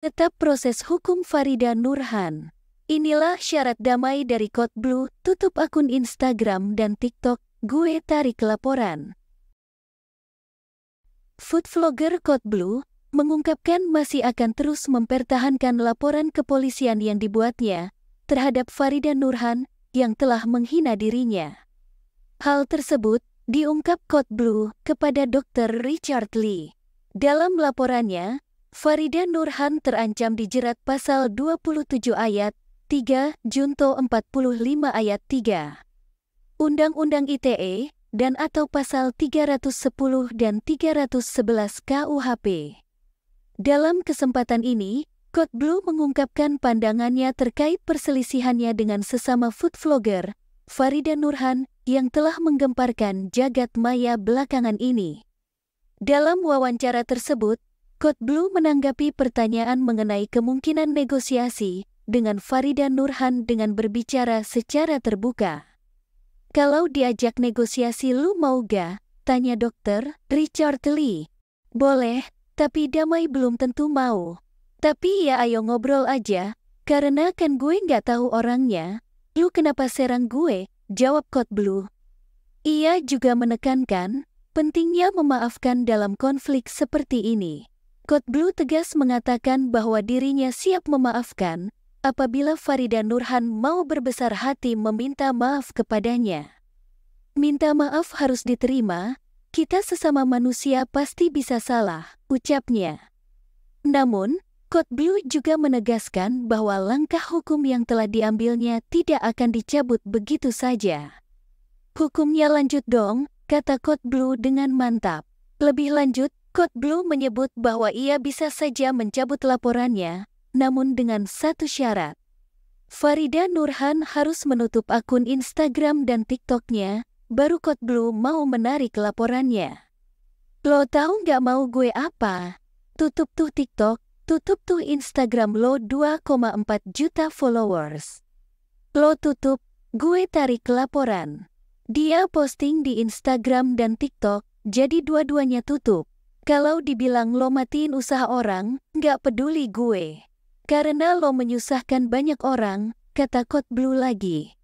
Tetap proses hukum Farida Nurhan. Inilah syarat damai dari Code Blue, tutup akun Instagram dan TikTok, gue tarik laporan. Food vlogger Code Blue mengungkapkan masih akan terus mempertahankan laporan kepolisian yang dibuatnya terhadap Farida Nurhan yang telah menghina dirinya. Hal tersebut diungkap Code Blue kepada Dr. Richard Lee. Dalam laporannya, Farida Nurhan terancam dijerat pasal 27 ayat 3 Junto 45 ayat 3 Undang-Undang ITE dan atau pasal 310 dan 311 KUHP. Dalam kesempatan ini, Code Blue mengungkapkan pandangannya terkait perselisihannya dengan sesama food vlogger, Farida Nurhan, yang telah menggemparkan jagat maya belakangan ini. Dalam wawancara tersebut, Code Blue menanggapi pertanyaan mengenai kemungkinan negosiasi dengan Farida Nurhan dengan berbicara secara terbuka. Kalau diajak negosiasi lu mau ga? Tanya dokter Richard Lee. Boleh, tapi damai belum tentu mau. Tapi ya ayo ngobrol aja, karena kan gue nggak tahu orangnya. Lu kenapa serang gue? Jawab Code Blue. Ia juga menekankan pentingnya memaafkan dalam konflik seperti ini. Kot Blue tegas mengatakan bahwa dirinya siap memaafkan apabila Farida Nurhan mau berbesar hati meminta maaf kepadanya. Minta maaf harus diterima, kita sesama manusia pasti bisa salah, ucapnya. Namun, Kot Blue juga menegaskan bahwa langkah hukum yang telah diambilnya tidak akan dicabut begitu saja. Hukumnya lanjut dong, kata Kot Blue dengan mantap. Lebih lanjut, Code Blue menyebut bahwa ia bisa saja mencabut laporannya, namun dengan satu syarat. Farida Nurhan harus menutup akun Instagram dan TikToknya, baru Code Blue mau menarik laporannya. Lo tahu gak mau gue apa? Tutup tuh TikTok, tutup tuh Instagram lo 2,4 juta followers. Lo tutup, gue tarik laporan. Dia posting di Instagram dan TikTok, jadi dua-duanya tutup. Kalau dibilang lo matiin usaha orang, nggak peduli gue. Karena lo menyusahkan banyak orang, kata Kot Blue lagi.